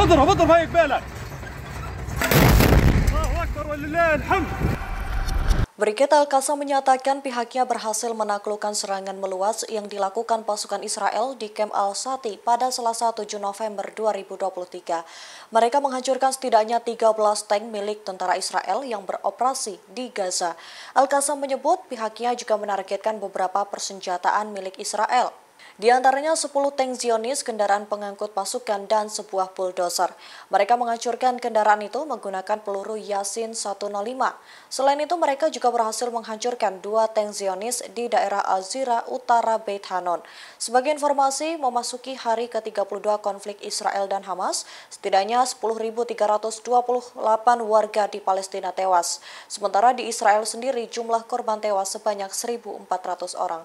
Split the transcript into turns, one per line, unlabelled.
اضرب اضرب هاي قبالك الله اكبر ولله الحمد al qasa menyatakan pihaknya berhasil menaklukkan serangan meluas yang dilakukan pasukan Israel di Kem Al-Sati pada selasa 7 November 2023. Mereka menghancurkan setidaknya 13 tank milik tentara Israel yang beroperasi di Gaza. al qasa menyebut pihaknya juga menargetkan beberapa persenjataan milik Israel di antaranya 10 tank Zionis, kendaraan pengangkut pasukan, dan sebuah bulldozer. Mereka menghancurkan kendaraan itu menggunakan peluru Yasin 105. Selain itu, mereka juga berhasil menghancurkan dua tank Zionis di daerah Azira, utara Beit Hanon. Sebagai informasi, memasuki hari ke-32 konflik Israel dan Hamas, setidaknya 10.328 warga di Palestina tewas. Sementara di Israel sendiri, jumlah korban tewas sebanyak 1.400 orang.